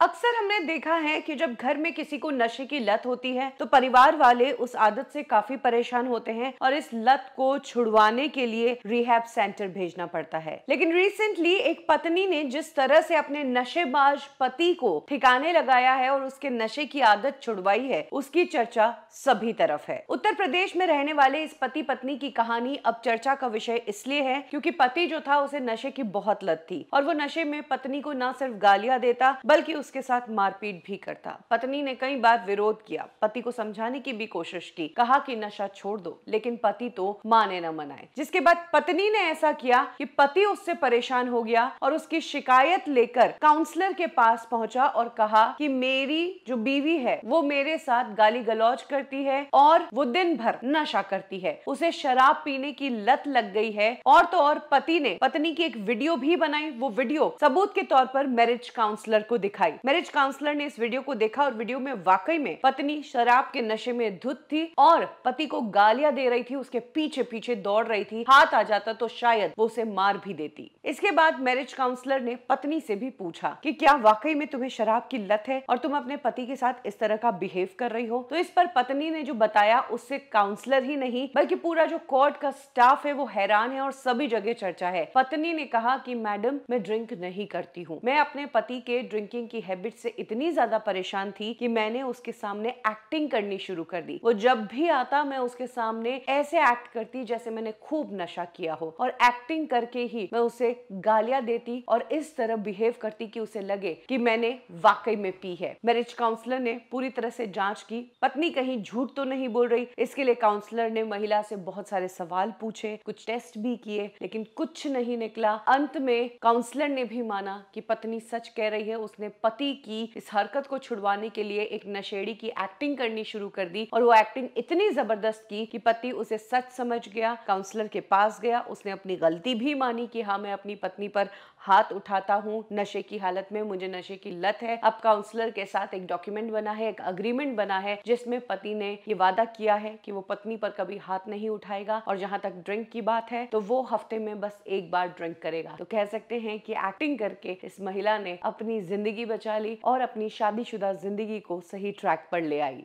अक्सर हमने देखा है कि जब घर में किसी को नशे की लत होती है तो परिवार वाले उस आदत से काफी परेशान होते हैं और इस लत को छुड़वाने के लिए रिहैब सेंटर भेजना पड़ता है लेकिन रिसेंटली एक पत्नी ने जिस तरह से अपने नशेबाज पति को ठिकाने लगाया है और उसके नशे की आदत छुड़वाई है उसकी चर्चा सभी तरफ है उत्तर प्रदेश में रहने वाले इस पति पत्नी की कहानी अब चर्चा का विषय इसलिए है क्योंकि पति जो था उसे नशे की बहुत लत थी और वो नशे में पत्नी को न सिर्फ गालियां देता बल्कि उस उसके साथ मारपीट भी करता पत्नी ने कई बार विरोध किया पति को समझाने की भी कोशिश की कहा कि नशा छोड़ दो लेकिन पति तो माने न मनाए जिसके बाद पत्नी ने ऐसा किया कि पति उससे परेशान हो गया और उसकी शिकायत लेकर काउंसलर के पास पहुंचा और कहा कि मेरी जो बीवी है वो मेरे साथ गाली गलौज करती है और वो दिन भर नशा करती है उसे शराब पीने की लत लग गई है और तो और पति ने पत्नी की एक वीडियो भी बनाई वो वीडियो सबूत के तौर पर मैरिज काउंसलर को दिखाई बताई मैरिज काउंसलर ने इस वीडियो को देखा और वीडियो में वाकई में पत्नी शराब के नशे में धुत थी और पति को गालियां दे रही थी उसके पीछे पीछे दौड़ रही थी हाथ आ जाता तो शायद वो उसे मार भी देती इसके बाद मैरिज काउंसलर ने पत्नी से भी पूछा कि क्या वाकई में तुम्हें शराब की लत है और तुम अपने पति के साथ इस तरह का बिहेव कर रही हो तो इस पर पत्नी ने जो बताया उससे काउंसलर ही नहीं बल्कि पूरा जो कोर्ट का स्टाफ है वो हैरान है और सभी जगह चर्चा है पत्नी ने कहा कि मैडम मैं ड्रिंक नहीं करती हूँ मैं अपने पति के ड्रिंकिंग की की हैबिट से इतनी ज्यादा परेशान थी कि मैंने उसके सामने एक्टिंग करनी शुरू कर दी वो जब भी आता मैं उसके सामने ऐसे एक्ट करती जैसे मैंने खूब नशा किया हो और एक्टिंग करके ही मैं उसे गालियां देती और इस तरह बिहेव करती कि उसे लगे कि मैंने वाकई में पी है मैरिज काउंसलर ने पूरी तरह से जांच की पत्नी कहीं झूठ तो नहीं बोल रही इसके लिए काउंसलर ने महिला से बहुत सारे सवाल पूछे कुछ टेस्ट भी किए लेकिन कुछ नहीं निकला अंत में काउंसलर ने भी माना कि पत्नी सच कह रही है उसने पति की इस हरकत को छुड़वाने के लिए एक नशेड़ी की एक्टिंग करनी शुरू कर दी और वो एक्टिंग इतनी जबरदस्त की कि पति उसे सच समझ गया काउंसलर के पास गया उसने अपनी गलती भी मानी कि हाँ मैं अपनी पत्नी पर हाथ उठाता हूँ नशे की हालत में मुझे नशे की लत है अब काउंसलर के साथ एक डॉक्यूमेंट बना है एक अग्रीमेंट बना है जिसमें पति ने ये वादा किया है कि वो पत्नी पर कभी हाथ नहीं उठाएगा और जहां तक ड्रिंक की बात है तो वो हफ्ते में बस एक बार ड्रिंक करेगा तो कह सकते हैं कि एक्टिंग करके इस महिला ने अपनी जिंदगी बचा बचा ली और अपनी शादीशुदा जिंदगी को सही ट्रैक पर ले आई